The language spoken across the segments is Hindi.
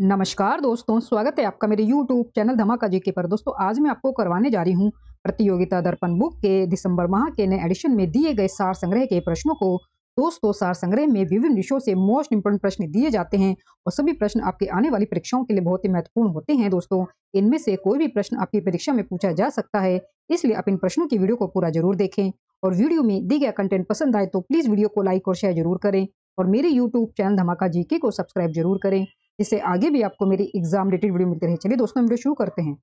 नमस्कार दोस्तों स्वागत है आपका मेरे यूट्यूब चैनल धमाका जी के पर दोस्तों आज मैं आपको करवाने जा रही हूँ प्रतियोगिता दर्पण बुक के दिसंबर माह के नए एडिशन में दिए गए सार संग्रह के प्रश्नों को दोस्तों सार संग्रह में विभिन्न विषयों से मोस्ट इम्पोर्टेंट प्रश्न दिए जाते हैं और सभी प्रश्न आपके आने वाली परीक्षाओं के लिए बहुत ही महत्वपूर्ण होते हैं दोस्तों इनमें से कोई भी प्रश्न आपकी परीक्षा में पूछा जा सकता है इसलिए आप इन प्रश्नों की वीडियो को पूरा जरूर देखें और वीडियो में दी गया कंटेंट पसंद आए तो प्लीज़ वीडियो को लाइक और शेयर जरूर करें और मेरे यूट्यूब चैनल धमाका जी के को सब्सक्राइब जरूर करें इससे आगे भी आपको मेरी एग्जाम रिलेटेड वीडियो मिलती रहे चलिए दोस्तों वीडियो शुरू करते हैं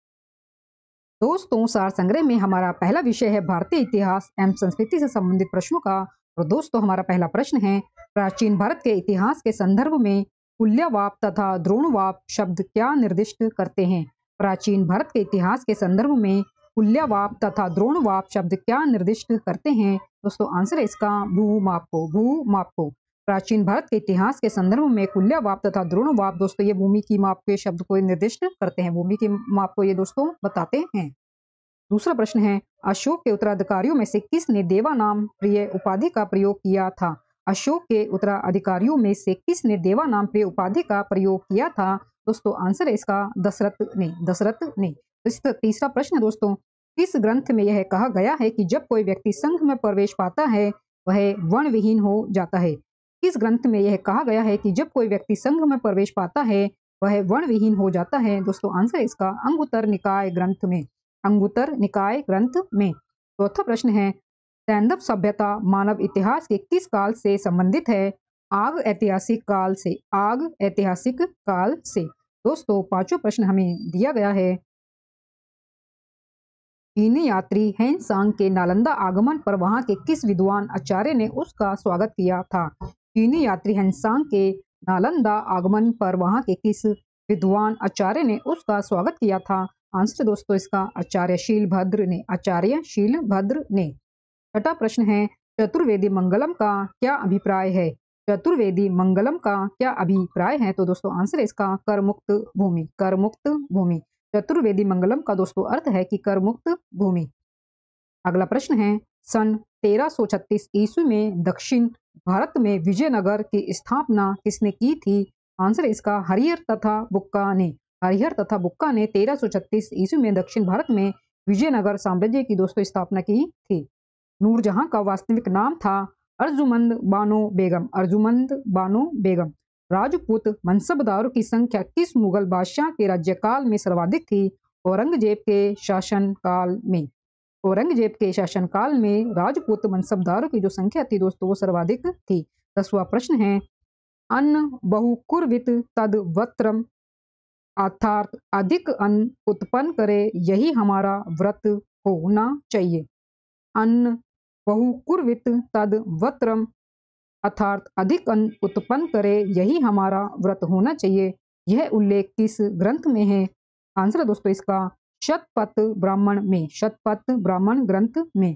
दोस्तों सार संग्रह में हमारा पहला विषय है भारतीय इतिहास एवं संस्कृति से संबंधित प्रश्नों का और दोस्तों हमारा पहला प्रश्न है प्राचीन भारत के इतिहास के संदर्भ में कुल्यावाप तथा द्रोणवाप शब्द क्या निर्दिष्ट करते हैं प्राचीन भारत के इतिहास के संदर्भ में कुल्यावाप तथा द्रोणवाप शब्द क्या निर्दिष्ट करते हैं दोस्तों आंसर है इसका भू माप को भू माप को प्राचीन भारत के इतिहास के संदर्भ में कुल्यावाप तथा द्रोण वाप दोस्तों ये भूमि की माप के शब्द को निर्दिष्ट करते हैं भूमि की माप को ये दोस्तों बताते हैं दूसरा प्रश्न है अशोक के उत्तराधिकारियों में से किसने देवा नाम प्रिय उपाधि का प्रयोग किया था अशोक के उत्तराधिकारियों में से किसने देवा नाम प्रिय उपाधि का प्रयोग किया था दोस्तों आंसर है इसका दशरथ ने दशरथ ने तो तीसरा प्रश्न दोस्तों किस ग्रंथ में यह कहा गया है कि जब कोई व्यक्ति संघ में प्रवेश पाता है वह वर्ण विहीन हो जाता है इस ग्रंथ में यह कहा गया है कि जब कोई व्यक्ति संघ में प्रवेश पाता है वह वर्ण विहीन हो जाता है दोस्तों आंसर इसका अंगुतर निकाय ग्रंथ में अंगुतर निकाय ग्रंथ में चौथा प्रश्न है सैंदव सभ्यता मानव इतिहास के किस काल से संबंधित है आग ऐतिहासिक काल से आग ऐतिहासिक काल से दोस्तों पांचों प्रश्न हमें दिया गया है चीनी यात्री हेन सांग के नालंदा आगमन पर वहां के किस विद्वान आचार्य ने उसका स्वागत किया था चीनी यात्री हेंसांग के नालंदा आगमन पर वहां के किस विद्वान आचार्य ने उसका स्वागत किया था आंसर दोस्तों इसका आचार्यशील भद्र ने शील भद्र ने छठा प्रश्न है चतुर्वेदी मंगलम का क्या अभिप्राय है चतुर्वेदी मंगलम का क्या अभिप्राय है तो दोस्तों आंसर इसका करमुक्त भूमि करमुक्त भूमि चतुर्वेदी मंगलम का दोस्तों अर्थ है कि करमुक्त भूमि अगला प्रश्न है सन 1336 ईस्वी में दक्षिण भारत में विजयनगर की स्थापना किसने की थी आंसर इसका हरिहर तथा बुक्का ने हरिहर तथा बुक्का ने 1336 ईस्वी में दक्षिण भारत में विजयनगर साम्राज्य की दोस्तों स्थापना की थी नूरजहां का वास्तविक नाम था अर्जुमंद बानो बेगम अर्जुमंद बानो बेगम राजपूत मनसबदारों की संख्या किस मुगल बादशाह के राज्यकाल में सर्वाधिक थी औरंगजेब के शासनकाल में औरंगजेब के शासनकाल में राजपूत मनसबदारों की जो संख्या थी दोस्तों वो सर्वाधिक थी दसवा प्रश्न है अन्न बहुकुर्वित तद वत्रम अर्थात अधिक अन्न उत्पन्न करे यही हमारा व्रत होना चाहिए अन्न बहुकुर्वित तद वत्रम अर्थात अधिक अन्न उत्पन्न करे यही हमारा व्रत होना चाहिए यह उल्लेख किस ग्रंथ में है आंसर दोस्तों इसका शतपथ ब्राह्मण में शतपथ ब्राह्मण ग्रंथ में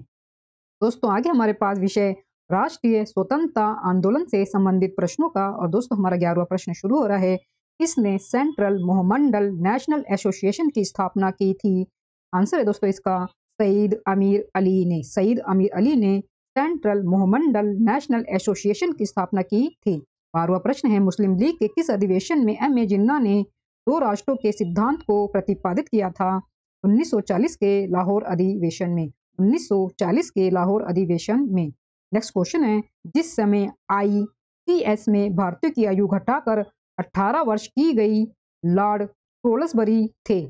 दोस्तों आगे हमारे पास विषय राष्ट्रीय स्वतंत्रता आंदोलन से संबंधित प्रश्नों का और दोस्तों हमारा ग्यारहवा प्रश्न शुरू हो रहा है किसने सेंट्रल मोहमंडल नेशनल एसोसिएशन की स्थापना की थी आंसर है दोस्तों इसका सईद अमीर अली ने सईद अमीर अली ने सेंट्रल मोहमंडल नेशनल एसोसिएशन की स्थापना की थी बारवा प्रश्न है मुस्लिम लीग के किस अधिवेशन में एम ए जिन्ना ने दो राष्ट्रों के सिद्धांत को प्रतिपादित किया था 1940 के लाहौर अधिवेशन में 1940 के लाहौर अधिवेशन में नेक्स्ट क्वेश्चन है जिस समय आई टी एस में भारतीय की आयु घटाकर 18 वर्ष की गई लॉर्ड टोलसबरी थे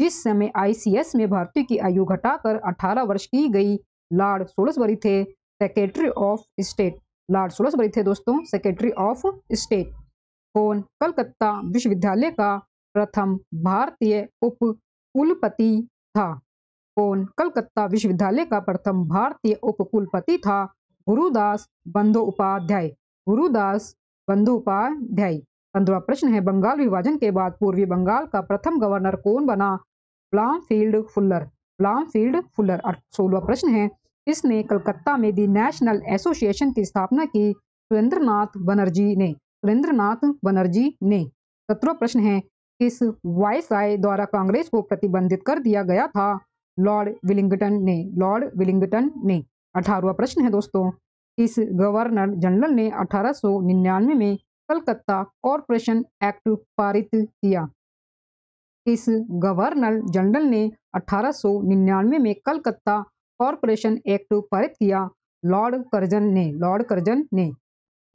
जिस समय आईसीएस में भारतीय की आयु घटाकर 18 वर्ष की गई लॉर्ड सोलसबरी थे secretary of state Lord Salisbury थे दोस्तों सेक्रेटरी ऑफ स्टेट कौन कलकत्ता विश्वविद्यालय का प्रथम भारतीय उप कुलपति था कौन कलकत्ता विश्वविद्यालय का प्रथम भारतीय उपकुलपति था गुरुदास बंदोपाध्याय गुरुदास बंदोपाध्याय पंद्रह प्रश्न है बंगाल विभाजन के बाद पूर्वी बंगाल का प्रथम गवर्नर कौन बना फील्ड फुल्लर फील्ड फुल्लर सोलवा प्रश्न है इसने कलकत्ता में दी नेशनल एसोसिएशन की स्थापना की सुरेंद्रनाथ बनर्जी ने सुरेंद्रनाथ बनर्जी ने सत्रह प्रश्न है इस वायसराय द्वारा कांग्रेस को प्रतिबंधित कर दिया गया था लॉर्ड विलिंगटन ने लॉर्ड विलिंगटन ने अठारवा प्रश्न है दोस्तों इस गवर्नर जनरल ने 1899 में कलकत्ता कॉरपोरेशन एक्ट पारित किया इस गवर्नर जनरल ने 1899 में कलकत्ता कॉरपोरेशन एक्ट पारित किया लॉर्ड कर्जन ने लॉर्ड कर्जन ने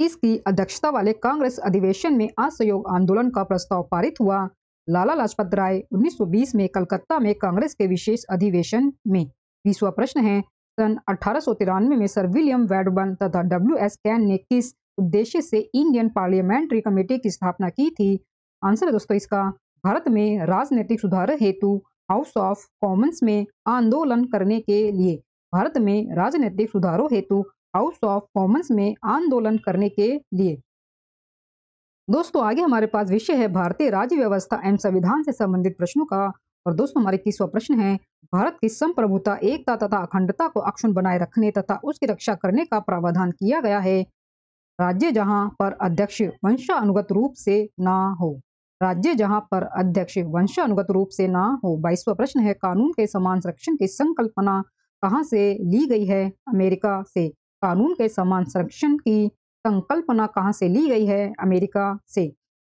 इसकी अध्यक्षता वाले कांग्रेस अधिवेशन में असहयोग आंदोलन का प्रस्ताव पारित हुआ लाला लाजपत राय 1920 में कलकत्ता में कांग्रेस के विशेष अधिवेशन में बीसवा प्रश्न है सन अठारह में सर विलियम वेडबर्न तथा डब्ल्यू एस कैन ने किस उद्देश्य से इंडियन पार्लियामेंट्री कमेटी की स्थापना की थी आंसर है दोस्तों इसका भारत में राजनीतिक सुधार हेतु हाउस ऑफ कॉमन्स में आंदोलन करने के लिए भारत में राजनीतिक सुधारों हेतु हाउस ऑफ कॉमन्स में आंदोलन करने के लिए दोस्तों आगे हमारे पास विषय है भारतीय राज्य व्यवस्था एवं संविधान से संबंधित प्रश्नों का और दोस्तों हमारे तीसवा प्रश्न है भारत की संप्रभुता एकता तथा अखंडता को अक्षुण बनाए रखने तथा उसकी रक्षा करने का प्रावधान किया गया है राज्य जहां पर अध्यक्ष वंशानुगत रूप से ना हो राज्य जहां पर अध्यक्ष वंशानुगत रूप से ना हो बाईसवा प्रश्न है कानून के समान संरक्षण की संकल्पना कहाँ से ली गई है अमेरिका से कानून के समान संरक्षण की संकल्पना कहाँ से ली गई है अमेरिका से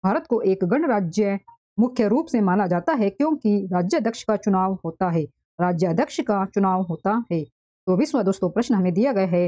भारत को एक गणराज्य मुख्य रूप से माना जाता है क्योंकि अध्यक्ष का चुनाव होता है अध्यक्ष का चुनाव होता है तो तो दोस्तों प्रश्न हमें दिया गया है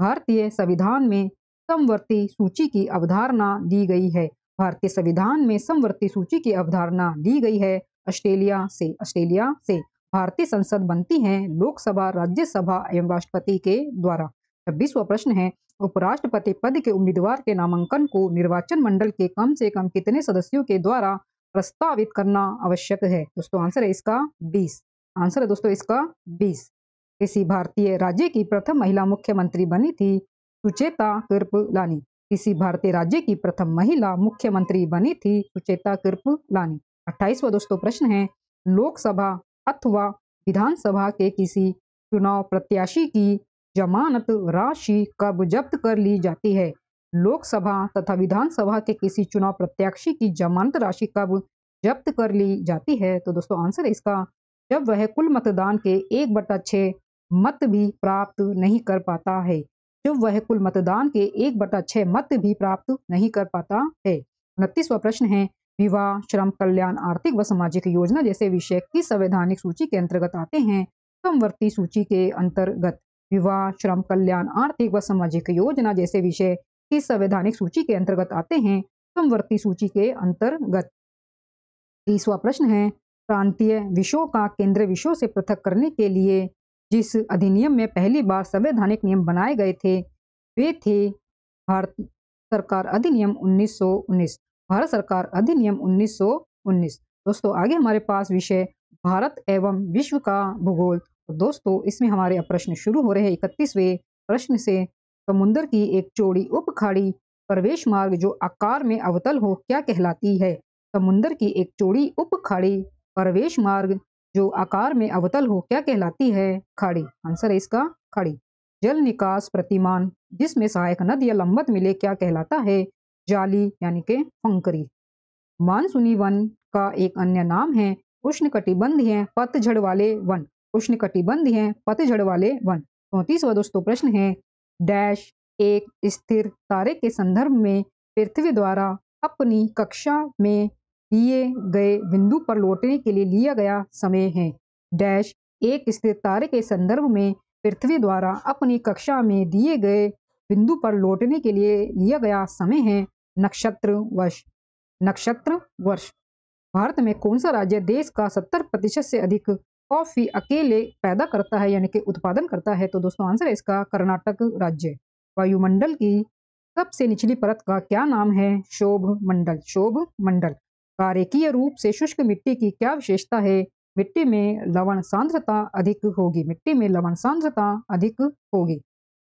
भारतीय संविधान में समवर्ती सूची की अवधारणा दी गई है भारतीय संविधान में समवर्ती सूची की अवधारणा दी गई है ऑस्ट्रेलिया से ऑस्ट्रेलिया से भारतीय संसद बनती है लोकसभा राज्यसभा एवं राष्ट्रपति के द्वारा छब्बीसवा प्रश्न है उपराष्ट्रपति पद के उम्मीदवार के नामांकन को निर्वाचन मंडल के कम से कम कितने सदस्यों के द्वारा प्रस्तावित करना आवश्यक है दोस्तों आंसर है इसका बीस आंसर है दोस्तों इसका बीस किसी भारतीय राज्य की प्रथम महिला मुख्यमंत्री बनी थी सुचेता कृपलानी किसी भारतीय राज्य की प्रथम महिला मुख्यमंत्री बनी थी सुचेता कृपलानी अट्ठाईसवा दोस्तों प्रश्न है लोकसभा अथवा विधानसभा के किसी चुनाव प्रत्याशी की जमानत राशि कब जब्त कर ली जाती है लोकसभा तथा विधानसभा के किसी चुनाव प्रत्याशी की जमानत राशि कब जब्त कर ली जाती है तो दोस्तों आंसर इसका जब वह कुल मतदान के एक बटा छ मत भी प्राप्त नहीं कर पाता है जब वह कुल मतदान के एक बटा छ मत भी प्राप्त नहीं कर पाता है उनतीसवा प्रश्न है विवाह श्रम कल्याण आर्थिक व सामाजिक योजना जैसे विषय किस संवैधानिक सूची के अंतर्गत आते हैं समवर्ती सूची के अंतर्गत विवाह श्रम कल्याण आर्थिक व सामाजिक योजना जैसे विषय इस संवैधानिक सूची के अंतर्गत आते हैं समवर्ती सूची के अंतर्गत तीसवा प्रश्न है प्रांतीय विषयों का केंद्र विषयों से पृथक करने के लिए जिस अधिनियम में पहली बार संवैधानिक नियम बनाए गए थे वे थे भारत सरकार अधिनियम 1919 भारत सरकार अधिनियम 1919 दोस्तों आगे हमारे पास विषय भारत एवं विश्व का भूगोल तो दोस्तों इसमें हमारे अब प्रश्न शुरू हो रहे हैं इकतीसवें प्रश्न से समुन्द्र की एक चौड़ी उप खाड़ी प्रवेश मार्ग जो आकार में अवतल हो क्या कहलाती है समुन्द्र की एक चौड़ी उप खाड़ी प्रवेश मार्ग जो आकार में अवतल हो क्या कहलाती है खाड़ी आंसर है इसका खाड़ी जल निकास प्रतिमान जिसमें सहायक नद या लंबत मिले क्या कहलाता है जाली यानी के फंकरी मानसूनी वन का एक अन्य नाम है उष्ण कटिबंध है पतझड़ वाले वन उष्ण कटिबंध है पतझड़ वाले वन चौंतीसवा दोस्तों प्रश्न है डैश एक स्थिर तारे के संदर्भ में पृथ्वी द्वारा अपनी कक्षा में दिए गए बिंदु पर लौटने के लिए लिया गया समय है डैश एक स्थिर तारे के संदर्भ में पृथ्वी द्वारा अपनी कक्षा में दिए गए बिंदु पर लौटने के लिए लिया गया समय है नक्षत्र वर्ष नक्षत्र वर्ष भारत में कौन सा राज्य देश का सत्तर प्रतिशत से अधिक कॉफी अकेले पैदा करता है यानी कि उत्पादन करता है तो दोस्तों आंसर है इसका कर्नाटक राज्य वायुमंडल की सबसे निचली परत का क्या नाम है शोभ मंडल शोभ मंडल कारेकीय रूप से शुष्क मिट्टी की क्या विशेषता है मिट्टी में लवण सांद्रता अधिक होगी मिट्टी में लवण सांद्रता अधिक होगी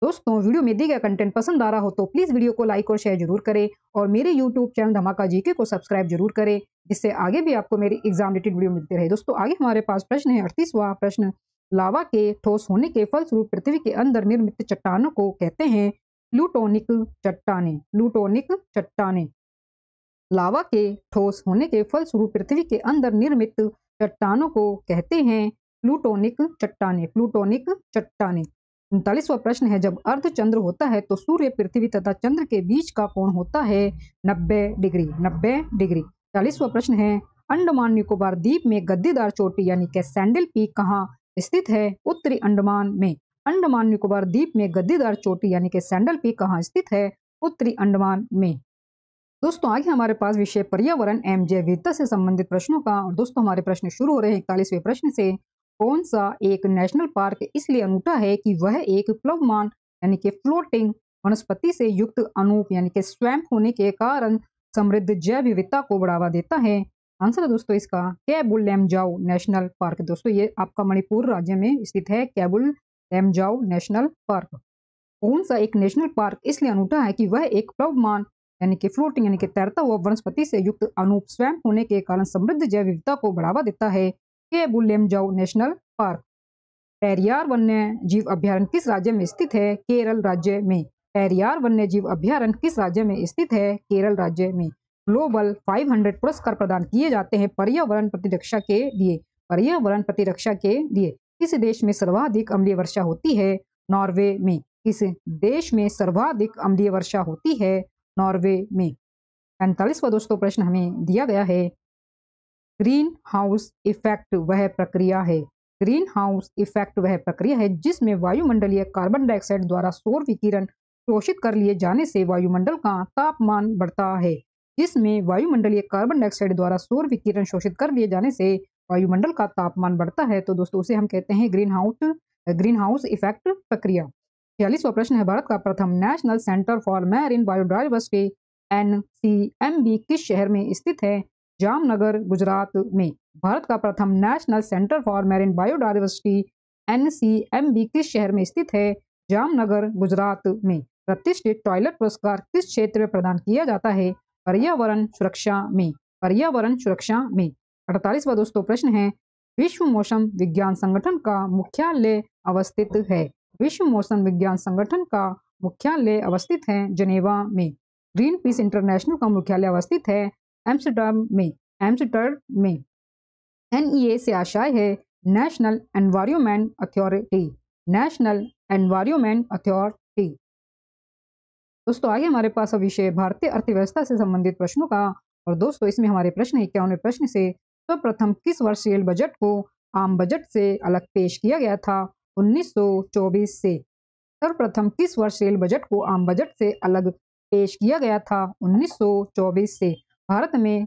दोस्तों वीडियो में दिए गए कंटेंट पसंद आ रहा हो तो प्लीज़ वीडियो को लाइक और शेयर जरूर करें और मेरे यूट्यूब चैनल धमाका जीके को सब्सक्राइब जरूर करें जिससे आगे भी आपको मेरी एग्जाम रिलेटेड वीडियो मिलती रहे दोस्तों आगे हमारे पास प्रश्न है अड़तीसवा प्रश्न लावा के ठोस होने के फलस्वरूप पृथ्वी के अंदर निर्मित चट्टानों को कहते हैं प्लूटोनिक चट्टाने प्लूटोनिक चट्टाने लावा के ठोस होने के फलस्वरूप पृथ्वी के अंदर निर्मित चट्टानों को कहते हैं प्लूटोनिक चट्टाने प्लूटोनिक चट्टाने उनतालीसवा प्रश्न है जब अर्ध चंद्र होता है तो सूर्य पृथ्वी तथा चंद्र के बीच का कोण होता है नब्बे डिग्री नब्बे डिग्री चालीसवा प्रश्न है अंडमान निकोबार द्वीप में गद्दीदार चोटी यानी के सैंडल पीक कहाँ स्थित है उत्तरी अंडमान में अंडमान निकोबार द्वीप में गद्दीदार चोटी यानी के सैंडल पीक कहाँ स्थित है उत्तरी अंडमान में दोस्तों आगे हमारे पास विषय पर्यावरण एम जे से संबंधित प्रश्नों का और दोस्तों हमारे प्रश्न शुरू हो रहे हैं इकतालीसवें प्रश्न से कौन सा एक नेशनल पार्क इसलिए अनूठा है कि वह एक प्लवमान यानी कि फ्लोटिंग वनस्पति से युक्त अनूप यानी कि स्वैम्प होने के कारण समृद्ध जैव विविधता को बढ़ावा देता है आंसर है दोस्तों इसका कैबुल लेमजाओ नेशनल पार्क दोस्तों ये आपका मणिपुर राज्य में स्थित है कैबुल लेमजाओ नेशनल पार्क कौन सा एक नेशनल पार्क इसलिए अनूठा है कि वह एक प्लवमान यानी कि फ्लोटिंग यानी कि तैरता हुआ वनस्पति से युक्त अनूप स्वयं होने के कारण समृद्ध जैव विविधता को बढ़ावा देता है के बुल्लेमजाऊ नेशनल पार्क पेरियार वन्य जीव अभ्यारण्य किस राज्य में स्थित है केरल राज्य में पेरियार वन्य जीव अभ्यारण्य किस राज्य में स्थित है केरल राज्य में ग्लोबल 500 पुरस्कार प्रदान किए जाते हैं पर्यावरण प्रतिरक्षा के लिए पर्यावरण प्रतिरक्षा के लिए किस देश में सर्वाधिक अम्लीय वर्षा होती है नॉर्वे में किस देश में सर्वाधिक अम्लीय वर्षा होती है नॉर्वे में पैंतालीसवा दोस्तों प्रश्न हमें दिया गया है ग्रीन हाउस इफेक्ट वह प्रक्रिया है ग्रीन हाउस इफेक्ट वह प्रक्रिया है जिसमें वायुमंडलीय कार्बन डाइऑक्साइड द्वारा सौर विकिरण शोषित कर लिए जाने से वायुमंडल का तापमान बढ़ता है जिसमें वायुमंडलीय कार्बन डाइऑक्साइड द्वारा सौर विकिरण शोषित कर लिए जाने से वायुमंडल का तापमान बढ़ता है तो दोस्तों उसे हम कहते हैं green house green house effect प्रक्रिया छियालीसवा प्रश्न है भारत का प्रथम national centre for marine biodiversity एन किस शहर में स्थित है जामनगर गुजरात में भारत का प्रथम national centre for marine biodiversity एन किस शहर में स्थित है जामनगर गुजरात में प्रतिष्ठित टॉयलेट पुरस्कार किस क्षेत्र में प्रदान किया जाता है पर्यावरण सुरक्षा में पर्यावरण सुरक्षा में अड़तालीसवा दोस्तों प्रश्न है विश्व मौसम विज्ञान संगठन का मुख्यालय अवस्थित है विश्व मौसम विज्ञान संगठन का मुख्यालय अवस्थित है जनेवा में ग्रीन पीस इंटरनेशनल का मुख्यालय अवस्थित है एम्स्टर्डम में एम्स्टर में एन से आशय है national environment authority national environment authority दोस्तों आगे हमारे पास अब विषय भारतीय अर्थव्यवस्था से संबंधित प्रश्नों का और दोस्तों इसमें हमारे प्रश्न इक्यावनवे प्रश्न से सर्वप्रथम प्रथम किस वर्ष रेल बजट को आम बजट से अलग पेश किया गया था 1924 से सर्वप्रथम किस वर्ष रेल बजट को आम बजट से अलग पेश किया गया था 1924 से भारत में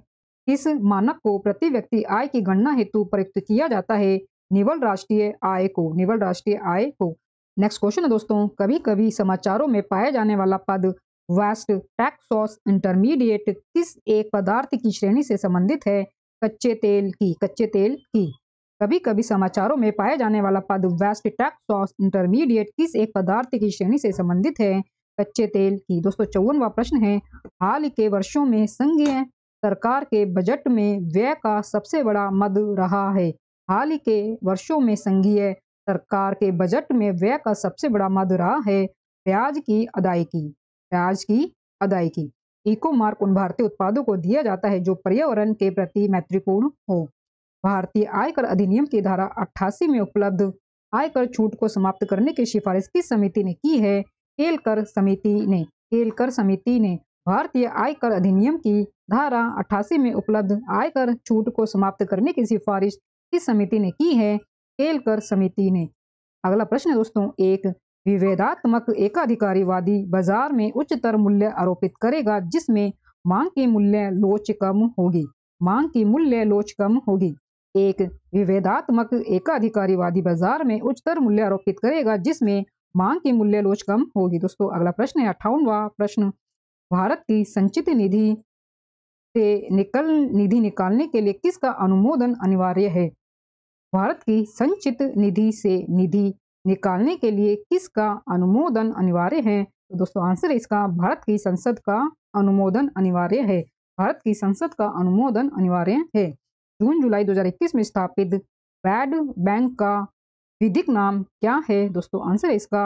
इस मानक को प्रति व्यक्ति आय की गणना हेतु प्रयुक्त किया जाता है निवल राष्ट्रीय आय को निवल राष्ट्रीय आय को नेक्स्ट क्वेश्चन है दोस्तों कभी कभी समाचारों में पाया जाने वाला पद वेस्ट टैक्स इंटरमीडिएट किस एक पदार्थ की श्रेणी से संबंधित है कच्चे तेल की कच्चे तेल की कभी कभी समाचारों में पाया जाने वाला पद वेस्ट टैक्स इंटरमीडिएट किस एक पदार्थ की श्रेणी से संबंधित है कच्चे तेल की दोस्तों चौवनवा प्रश्न है हाल के वर्षों में संघीय सरकार के बजट में व्यय का सबसे बड़ा मद रहा है हाल के वर्षों में संघीय सरकार के बजट में व्यय का सबसे बड़ा मद रहा है ब्याज की अदायगी ब्याज की अदायगी इको मार्क उन भारतीय उत्पादों को दिया जाता है जो पर्यावरण के प्रति मैत्रीपूर्ण हो भारतीय आयकर अधिनियम की धारा 88 में उपलब्ध आयकर छूट को समाप्त करने की सिफारिश किस समिति ने की है केलकर समिति ने केलकर समिति ने भारतीय आयकर अधिनियम की धारा 88 में उपलब्ध आयकर छूट को समाप्त करने की सिफारिश इस समिति ने की है केलकर समिति ने अगला प्रश्न दोस्तों एक विवेदात्मक एकाधिकारीवादी बाजार में उच्चतर मूल्य आरोपित करेगा जिसमें मांग की मूल्य लोच कम होगी मांग की मूल्य लोच कम होगी एक विवेदात्मक एकाधिकारीवादी बाजार में उच्चतर मूल्य आरोपित करेगा जिसमें मांग की मूल्य लोच कम होगी दोस्तों अगला प्रश्न है अट्ठावनवा प्रश्न भारत की संचित निधि से निकल निधि निकालने के लिए किसका अनुमोदन अनिवार्य है भारत की संचित निधि से निधि निकालने के लिए किसका अनुमोदन अनिवार्य है तो दोस्तों आंसर है इसका भारत की संसद का अनुमोदन अनिवार्य है भारत की संसद का अनुमोदन अनिवार्य है जून जुलाई 2021 में स्थापित बैड बैंक का विधिक नाम क्या है दोस्तों आंसर है इसका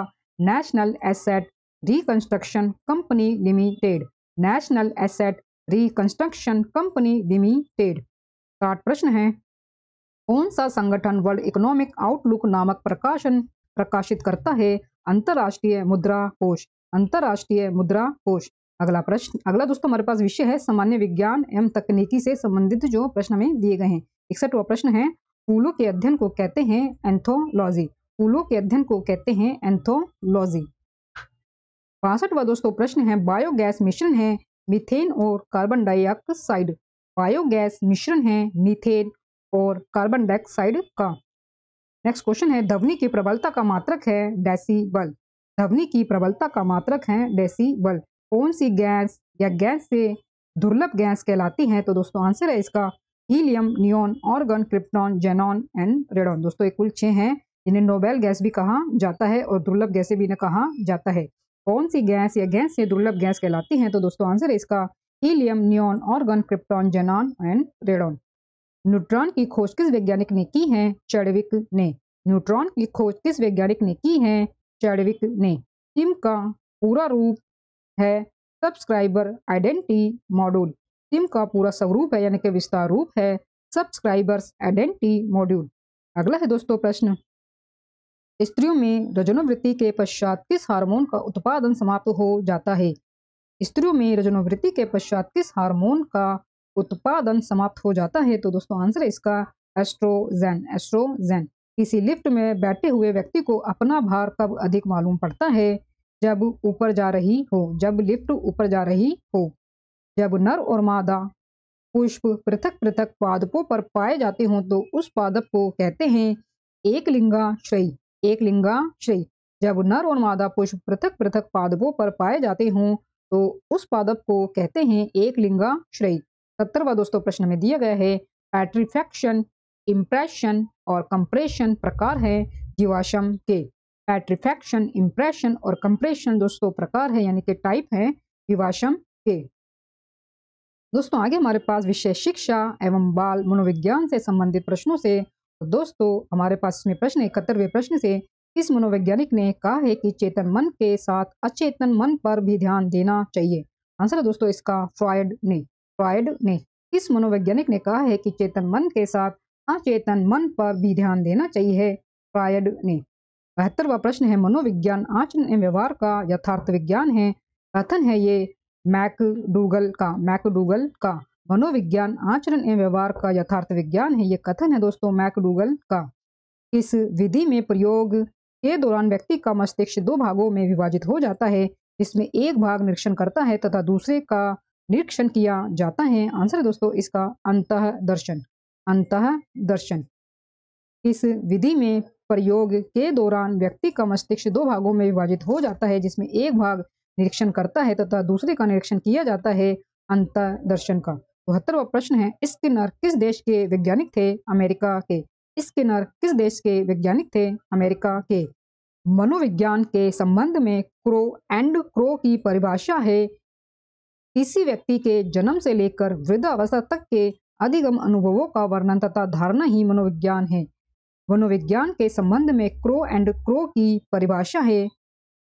national asset reconstruction company limited national asset reconstruction company limited साठ प्रश्न है कौन सा संगठन वर्ल्ड इकोनॉमिक आउटलुक नामक प्रकाशन प्रकाशित करता है अंतर्राष्ट्रीय मुद्रा कोष अंतर्राष्ट्रीय मुद्रा कोष अगला प्रश्न अगला दोस्तों हमारे पास विषय है सामान्य विज्ञान एवं तकनीकी से संबंधित जो प्रश्न में दिए गए हैं इकसठवा प्रश्न है फूलों के अध्ययन को कहते हैं एंथोलॉजी फूलों के अध्ययन को कहते हैं एंथोलॉजी बासठवा दोस्तों तो प्रश्न है बायोगैस मिश्रण है मिथेन और कार्बन डाइऑक्साइड बायोगैस मिश्रण है मिथेन और कार्बन डाइऑक्साइड का नेक्स्ट क्वेश्चन है ध्वनि की प्रबलता का मात्रक है डेसीबल ध्वनि की प्रबलता का मात्रक है डेसीबल कौन सी गैस या गैस से दुर्लभ गैस कहलाती है तो दोस्तों आंसर है इसका helium neon argon krypton xenon and radon दोस्तों ये कुल छः हैं जिन्हें नोबेल गैस भी कहा जाता है और दुर्लभ गैसें भी इन्हें कहा जाता है कौन सी गैस या गैस ये दुर्लभ गैस कहलाती हैं तो दोस्तों आंसर है इसका helium neon argon krypton xenon and radon neutron की खोज किस वैज्ञानिक ने की है चैडविक ने न्यूट्रॉन की खोज किस वैज्ञानिक ने की है चैडविक ने किम का पूरा रूप है सब्सक्राइबर आइडेंटिटी मॉड्यूल स्किम का पूरा स्वरूप है यानी कि विस्तार रूप है सब्सक्राइबर्स आइडेंटिटी मॉड्यूल अगला है दोस्तों प्रश्न स्त्रियों में रजनोवृत्ति के पश्चात किस हार्मोन का उत्पादन समाप्त हो जाता है स्त्रियों में रजनोवृत्ति के पश्चात किस हार्मोन का उत्पादन समाप्त हो जाता है तो दोस्तों आंसर है इसका एस्ट्रोजेन एस्ट्रोजेन किसी लिफ्ट में बैठे हुए व्यक्ति को अपना भार कब अधिक मालूम पड़ता है जब ऊपर जा रही हो जब लिफ्ट ऊपर जा रही हो जब नर और मादा पुष्प पृथक पृथक पादपों पर पाए जाते हों तो उस पादप को कहते हैं एक लिंगा श्रेय एक लिंगा श्रेय जब नर और मादा पुष्प पृथक पृथक पादपों पर पाए जाते हों तो उस पादप को कहते हैं एक लिंगा श्रेय सत्तरवा दोस्तों प्रश्न में दिया गया है पैट्रीफैक्शन इम्प्रेशन और कंप्रेशन प्रकार है जीवाशम के पैट्रीफेक्शन इम्प्रेशन और कंप्रेशन दोस्तों प्रकार है यानी कि टाइप है जीवाशम के दोस्तों आगे हमारे पास विषय शिक्षा एवं बाल मनोविज्ञान से संबंधित प्रश्नों से तो दोस्तों हमारे पास इसमें प्रश्न इकहत्तरवे प्रश्न से इस मनोवैज्ञानिक ने कहा है कि चेतन मन के साथ अचेतन मन पर भी ध्यान देना चाहिए आंसर है दोस्तों इसका फ्रॉयड ने फ्रॉयड ने इस मनोवैज्ञानिक ने कहा है कि चेतन मन के साथ अचेतन मन पर भी ध्यान देना चाहिए फ्रॉयड ने बहत्तरवा प्रश्न है मनोविज्ञान आचरण एवं व्यवहार का यथार्थ विज्ञान है कथन है ये मैकडूगल का मैकडूगल का मनोविज्ञान आचरण एवं व्यवहार का यथार्थ विज्ञान है ये कथन है दोस्तों मैकडूगल का इस विधि में प्रयोग के दौरान व्यक्ति का मस्तिष्क दो भागों में विभाजित हो जाता है इसमें एक भाग निरीक्षण करता है तथा दूसरे का निरीक्षण किया जाता है आंसर है दोस्तों इसका अंत दर्शन अंत दर्शन इस विधि में प्रयोग के दौरान व्यक्ति का मस्तिष्क दो भागों में विभाजित हो जाता है जिसमें एक भाग निरीक्षण करता है तथा दूसरे का निरीक्षण किया जाता है अंतर्दर्शन का बहत्तरवा तो प्रश्न है स्किनर किस देश के वैज्ञानिक थे अमेरिका के स्किनर किस देश के वैज्ञानिक थे अमेरिका के मनोविज्ञान के संबंध में क्रो एंड क्रो की परिभाषा है किसी व्यक्ति के जन्म से लेकर वृद्धावस्था तक के अधिगम अनुभवों का वर्णन तथा धारणा ही मनोविज्ञान है मनोविज्ञान के संबंध में क्रो एंड क्रो की परिभाषा है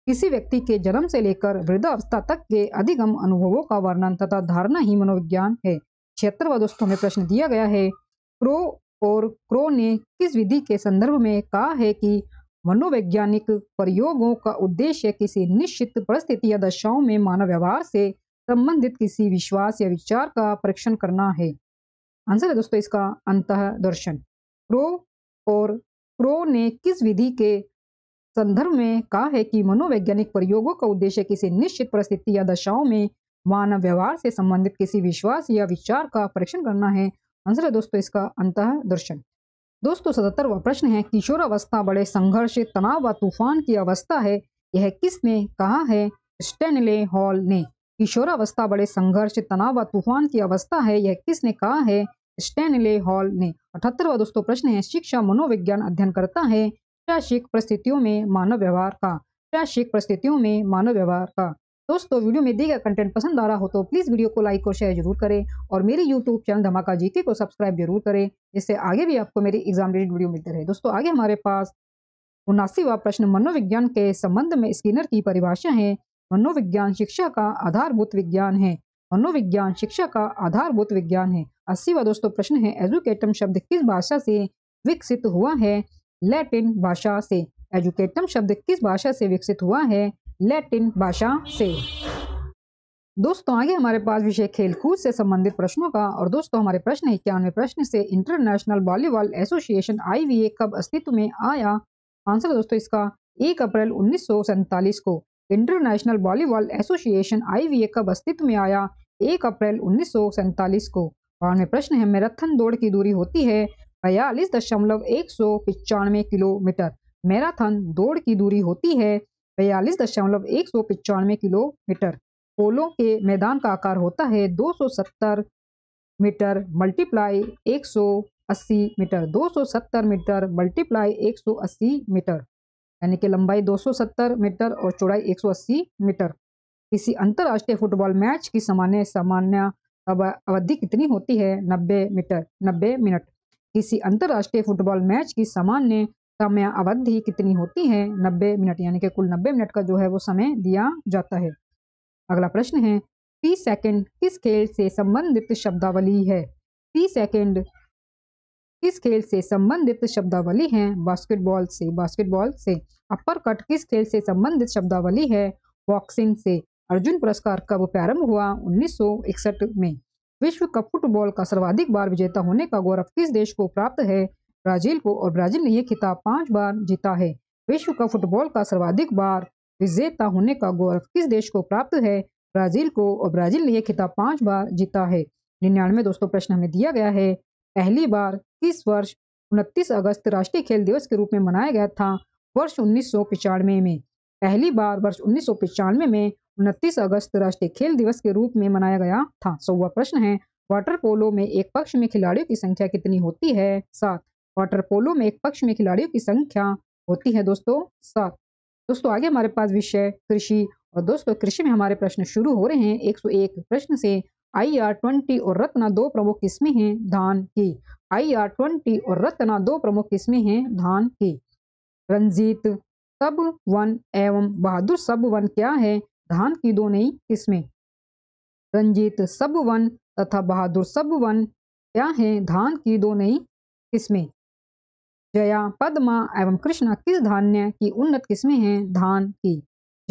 किसी व्यक्ति के जन्म से लेकर वृद्धावस्था तक के अधिगम अनुभवों का वर्णन तथा धारणा ही मनोविज्ञान है क्षेत्र व दोस्तों में प्रश्न दिया गया है क्रो और क्रो ने किस विधि के संदर्भ में कहा है कि मनोवैज्ञानिक प्रयोगों का उद्देश्य किसी निश्चित परिस्थिति या दशाओं में मानव व्यवहार से संबंधित किसी विश्वास या विचार का परीक्षण करना है आंसर है दोस्तों इसका अंत दर्शन क्रो और क्रो ने किस विधि के संदर्भ में कहा है कि मनोवैज्ञानिक प्रयोगों का उद्देश्य किसी निश्चित परिस्थिति या दशाओं में मानव व्यवहार से संबंधित किसी विश्वास या विचार का परीक्षण करना है आंसर है दोस्तों इसका अंत दर्शन दोस्तों सतहत्तरवा प्रश्न है किशोरावस्था बड़े संघर्ष तनाव व तूफान की अवस्था है यह किसने कहा है स्टेनले हॉल ने किशोरावस्था बड़े संघर्ष तनाव व तूफान की अवस्था है यह किसने कहा है स्टेनले हॉल ने अठहत्तरवा दोस्तों प्रश्न है शिक्षा मनोविज्ञान अध्ययन करता है वैश्विक परिस्थितियों में मानव व्यवहार का वैश्विक परिस्थितियों में मानव व्यवहार का दोस्तों वीडियो में दिया गया कंटेंट पसंद आ रहा हो तो प्लीज़ वीडियो को लाइक और शेयर जरूर करें और मेरे यूट्यूब चैनल धमाका जीके को सब्सक्राइब जरूर करें जिससे आगे भी आपको मेरी एग्जाम रिलेटेड वीडियो मिलते रहे दोस्तों आगे हमारे पास उनासीवा प्रश्न मनोविज्ञान के संबंध में स्किनर की परिभाषा है मनोविज्ञान शिक्षा का आधारभूत विज्ञान है मनोविज्ञान शिक्षा का आधारभूत विज्ञान है अस्सीवा दोस्तों प्रश्न है एजुकेटम शब्द किस भाषा से विकसित हुआ है लैटिन भाषा से एजुकेटम शब्द किस भाषा से विकसित हुआ है लैटिन भाषा से दोस्तों आगे हमारे पास विषय खेलकूद से संबंधित प्रश्नों का और दोस्तों हमारे प्रश्न इक्यानवे प्रश्न से इंटरनेशनल वॉलीबॉल एसोसिएशन आईवीए कब अस्तित्व में आया आंसर दोस्तों इसका एक अप्रैल उन्नीस को इंटरनेशनल वॉलीबॉल एसोसिएशन आईवीए कब अस्तित्व में आया एक अप्रैल उन्नीस को और प्रश्न है मैराथन दौड़ की दूरी होती है बयालीस दशमलव एक सौ पिचानवे किलोमीटर मैराथन दौड़ की दूरी होती है बयालीस दशमलव एक सौ पचानवे किलोमीटर पोलो के मैदान का आकार होता है 270 metre multiply 180 metre 270 metre multiply 180 metre यानी कि लंबाई 270 मीटर और चौड़ाई 180 मीटर किसी अंतर्राष्ट्रीय फुटबॉल मैच की सामान्य सामान्य अवधि कितनी होती है 90 मीटर 90 मिनट किसी अंतर्राष्ट्रीय फुटबॉल मैच की सामान्य समय अवधि कितनी होती है नब्बे मिनट यानी कि कुल नब्बे मिनट का जो है वो समय दिया जाता है अगला प्रश्न है पी सेकेंड किस खेल से संबंधित शब्दावली है पी सेकेंड किस खेल से संबंधित शब्दावली है बास्केटबॉल से बास्केटबॉल से अपर कट किस खेल से संबंधित शब्दावली है बॉक्सिंग से अर्जुन पुरस्कार कब प्रारंभ हुआ 1961 में विश्व कप फुटबॉल का सर्वाधिक बार विजेता होने का गौरव किस देश को प्राप्त है ब्राजील को और ब्राजील ने यह खिताब पांच बार जीता है विश्व कप फुटबॉल का सर्वाधिक बार विजेता होने का गौरव किस देश को प्राप्त है ब्राजील को और ब्राजील ने यह खिताब पांच बार जीता है निन्यानवे दोस्तों प्रश्न हमें दिया गया है पहली बार किस वर्ष उनतीस अगस्त राष्ट्रीय खेल दिवस के रूप में मनाया गया था वर्ष उन्नीस में, में पहली बार वर्ष उन्नीस में उनतीस अगस्त राष्ट्रीय खेल दिवस के रूप में मनाया गया था सौवा प्रश्न है वाटर पोलो में एक पक्ष में खिलाड़ियों की संख्या कितनी होती है सात वाटर पोलो में एक पक्ष में खिलाड़ियों की संख्या होती है दोस्तों सात दोस्तों आगे हमारे पास विषय कृषि और दोस्तों कृषि में हमारे प्रश्न शुरू हो रहे हैं 101 प्रश्न से आई आर ट्वेंटी और रत्ना दो प्रमुख किस्में हैं धान की आई आर ट्वेंटी और रत्ना दो प्रमुख किस्में हैं धान की रंजीत सब वन एवं बहादुर सब वन क्या है धान की दो नई किस्में रंजीत सब वन तथा बहादुर सब वन क्या है धान की दो नई किस्में जया पद्मा एवं कृष्णा किस धान्य की उन्नत किस्में हैं धान की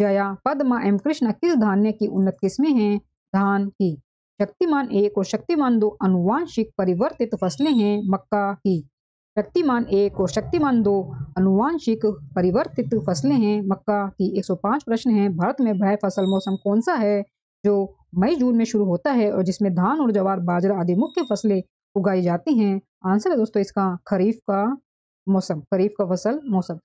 जया पद्मा एवं कृष्णा किस धान्य की उन्नत किस्में हैं धान की शक्तिमान एक और शक्तिमान दो अनुवांशिक परिवर्तित फसलें हैं मक्का की शक्तिमान एक और शक्तिमान दो अनुवांशिक परिवर्तित फसलें हैं मक्का की 105 प्रश्न है भारत में वह फसल मौसम कौन सा है जो मई जून में शुरू होता है और जिसमें धान और जवार बाजरा आदि मुख्य फसलें उगाई जाती हैं आंसर है दोस्तों इसका खरीफ का मौसम खरीफ का फसल मौसम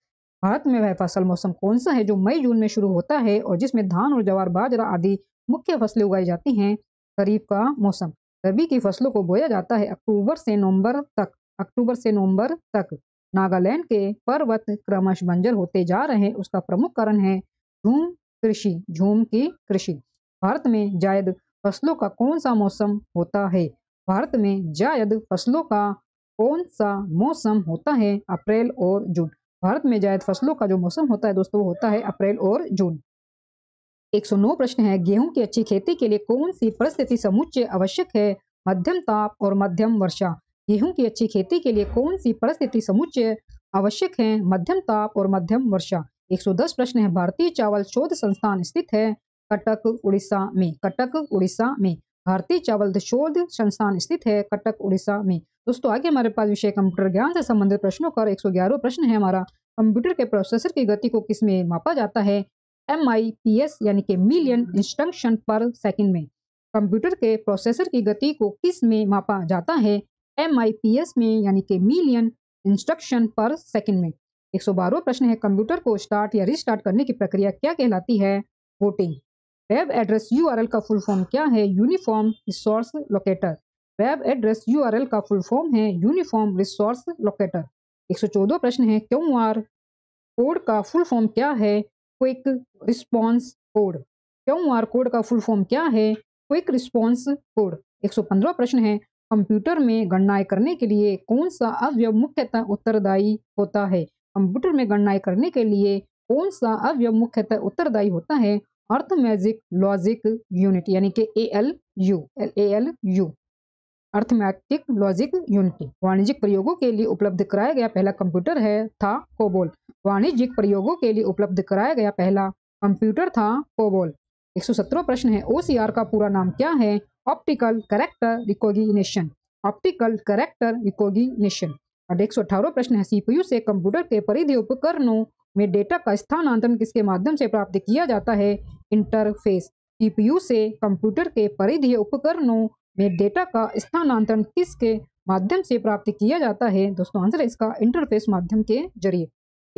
भारत में वह फसल मौसम कौन सा है जो मई जून में शुरू होता है और जिसमें धान और जवार बाजरा आदि मुख्य फसलें उगाई जाती हैं खरीफ का मौसम रबी की फसलों को बोया जाता है अक्टूबर से नवंबर तक अक्टूबर से नवंबर तक नागालैंड के पर्वत क्रमश बंजर होते जा रहे हैं उसका प्रमुख कारण है झूम कृषि झूम की कृषि भारत में जायद फसलों का कौन सा मौसम होता है भारत में जायद फसलों का कौन सा मौसम होता है अप्रैल और जून भारत में जायद फसलों का जो मौसम होता है दोस्तों वो होता है अप्रैल और जून 109 प्रश्न है गेहूं की अच्छी खेती के लिए कौन सी परिस्थिति समुच्चय आवश्यक है मध्यम ताप और मध्यम वर्षा गेहूं की अच्छी खेती के लिए कौन सी परिस्थिति समुचे आवश्यक है मध्यम ताप और मध्यम वर्षा 110 प्रश्न है भारतीय चावल शोध संस्थान स्थित है कटक उड़ीसा में कटक उड़ीसा में भारतीय चावल शोध संस्थान स्थित है कटक उड़ीसा में दोस्तों आगे हमारे पास विषय कंप्यूटर ज्ञान से संबंधित प्रश्नों का एक प्रश्न है हमारा कंप्यूटर के प्रोसेसर की गति को किस में मापा जाता है एम यानी कि मिलियन इंस्ट्रक्शन पर सेकंड में कंप्यूटर के प्रोसेसर की गति को किस में मापा जाता है एम में यानी कि मिलियन इंस्ट्रक्शन पर सेकेंड में एक सौ बारह प्रश्न है कंप्यूटर को स्टार्ट या रिस्टार्ट करने की प्रक्रिया क्या कहलाती है वोटिंग वेब एड्रेस एल का फुल फॉर्म क्या है uniform resource locator web address URL का फुल फॉर्म है यूनिफॉर्म रिसोर्स लोकेटर 114 प्रश्न है क्यों आर कोड का फुल फॉर्म क्या है quick response code Q R code का फुल फॉर्म क्या है क्विक रिस्पॉन्स कोड 115 प्रश्न है कंप्यूटर में गणनाएं करने के लिए कौन सा अवयव मुख्यतः उत्तरदायी होता है कंप्यूटर में गणनाएं करने के लिए कौन सा अवयव मुख्यतः उत्तरदायी होता है अर्थमैजिक लॉजिक यूनिट यानी कि A L U L A L U arithmetic logic unit वाणिज्यिक प्रयोगों के लिए उपलब्ध कराया गया पहला कंप्यूटर है था कोबोल वाणिज्यिक प्रयोगों के लिए उपलब्ध कराया गया पहला कंप्यूटर था कोबोल सत्रह प्रश्न है ओसीआर का पूरा नाम क्या है optical character recognition optical character recognition और एक प्रश्न है सीपीयू से कंप्यूटर के परिधि उपकरणों में डेटा का स्थानांतरण किसके माध्यम से प्राप्त किया जाता है इंटरफेस सीपीयू से कंप्यूटर के परिधि उपकरणों में डेटा का स्थानांतरण किसके माध्यम से प्राप्त किया जाता है दोस्तों आंसर है इसका इंटरफेस माध्यम के जरिए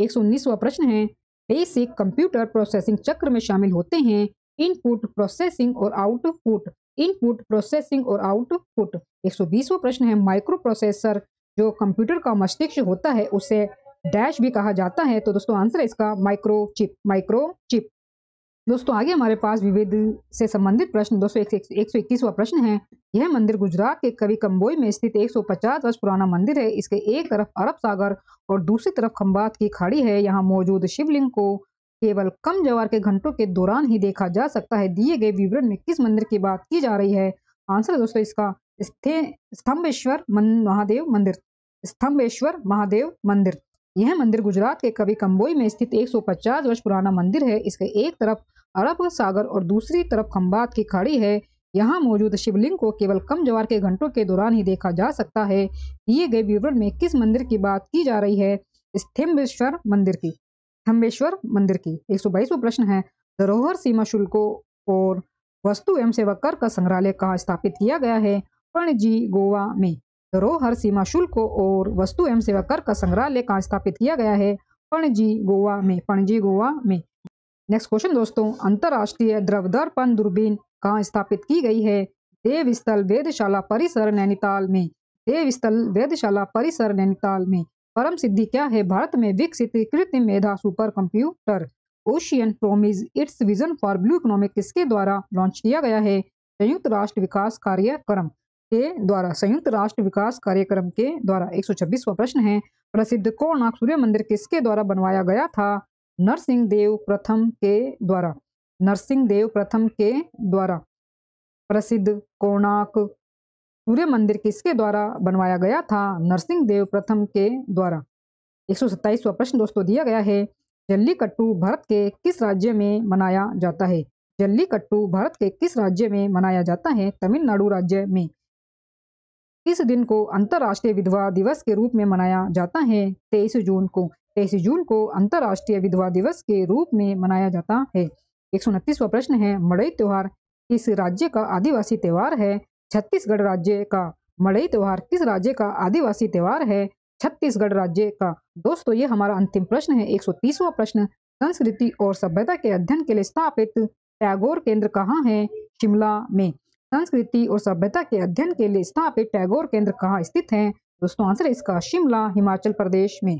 एक सौ उन्नीसवा प्रश्न है बेसिक कंप्यूटर प्रोसेसिंग चक्र में शामिल होते हैं इनपुट प्रोसेसिंग और आउटपुट इनपुट प्रोसेसिंग और आउटपुट एक प्रश्न है माइक्रो प्रोसेसर जो कंप्यूटर का मस्तिष्क होता है उसे डैश भी कहा जाता है तो दोस्तों आंसर है इसका माइक्रो चिप माइक्रो चिप दोस्तों आगे हमारे पास विविध से संबंधित प्रश्न दोस्तों एक सौ इक्कीसवा प्रश्न है यह मंदिर गुजरात के कवि कम्बोई में स्थित 150 वर्ष पुराना मंदिर है इसके एक तरफ अरब सागर और दूसरी तरफ खम्बात की खाड़ी है यहाँ मौजूद शिवलिंग को केवल कम जवार के घंटों के दौरान ही देखा जा सकता है दिए गए विवरण में किस मंदिर की बात की जा रही है आंसर दोस्तों इसका स्तंभेश्वर महादेव मंदिर स्तंभेश्वर महादेव मंदिर यह मंदिर गुजरात के कवि कम्बोई में स्थित 150 वर्ष पुराना मंदिर है इसके एक तरफ अरब सागर और दूसरी तरफ खम्बात की खाड़ी है यहाँ मौजूद शिवलिंग को केवल कम जवार के घंटों के दौरान ही देखा जा सकता है दिए गए विवरण में किस मंदिर की बात की जा रही है स्तंभेश्वर मंदिर की थम्बेश्वर मंदिर की एक सौ प्रश्न है धरोहर सीमा शुल्कों और वस्तु एवं सेवा कर का संग्रहालय कहाँ स्थापित किया गया है पणजी गोवा में धरोहर सीमा शुल्क और वस्तु एवं सेवा कर का संग्रहालय कहाँ स्थापित किया गया है पणजी गोवा में पणजी गोवा में नेक्स्ट क्वेश्चन दोस्तों अंतर्राष्ट्रीय द्रवदर्पण दूरबीन कहाँ स्थापित की गई है देव स्थल वेदशाला परिसर नैनीताल में देव स्थल वेदशाला परिसर नैनीताल में परम सिद्धि क्या है भारत में विकसित कृत्रिम मेधा super computer ocean promise its vision for blue economic किसके द्वारा लॉन्च किया गया है संयुक्त राष्ट्र विकास कार्यक्रम के द्वारा संयुक्त राष्ट्र विकास कार्यक्रम के द्वारा एक सौ प्रश्न है प्रसिद्ध कोणार्क सूर्य मंदिर किसके द्वारा बनवाया गया था नरसिंह देव प्रथम के द्वारा नरसिंह देव प्रथम के द्वारा प्रसिद्ध कोणार्क सूर्य मंदिर किसके द्वारा बनवाया गया था नरसिंह देव प्रथम के द्वारा एक सौ प्रश्न दोस्तों दिया गया है जल्लीकट्टू भारत के किस राज्य में मनाया जाता है जल्लीकट्टू भारत के किस राज्य में मनाया जाता है तमिलनाडु राज्य में किस दिन को अंतर्राष्ट्रीय विधवा दिवस के रूप में मनाया जाता है तेईस जून को तेईस जून को अंतर्राष्ट्रीय विधवा दिवस के रूप में मनाया जाता है एक प्रश्न है मड़ई त्योहार किस राज्य का आदिवासी त्यौहार है छत्तीसगढ़ राज्य का मड़ई त्यौहार किस राज्य का आदिवासी त्यौहार है छत्तीसगढ़ राज्य का दोस्तों ये हमारा अंतिम प्रश्न है एक प्रश्न संस्कृति और सभ्यता के अध्ययन के लिए स्थापित टैगोर केंद्र कहाँ है शिमला में संस्कृति और सभ्यता के अध्ययन के लिए स्थापित टैगोर केंद्र कहाँ स्थित है दोस्तों आंसर इसका शिमला हिमाचल प्रदेश में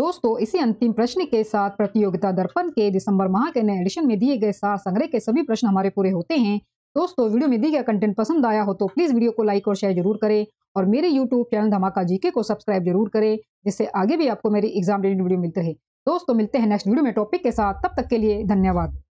दोस्तों इसी अंतिम प्रश्न के साथ प्रतियोगिता दर्पण के दिसंबर माह के नए एडिशन में दिए गए सार संग्रह के सभी प्रश्न हमारे पूरे होते हैं दोस्तों वीडियो में दी गया कंटेंट पसंद आया हो तो प्लीज़ वीडियो को लाइक और शेयर जरूर करें और मेरे यूट्यूब चैनल धमाका जीके को सब्सक्राइब जरूर करें जिससे आगे भी आपको मेरी एग्जाम रिलेटेड वीडियो मिलते रहे दोस्तों मिलते हैं नेक्स्ट वीडियो में टॉपिक के साथ तब तक के लिए धन्यवाद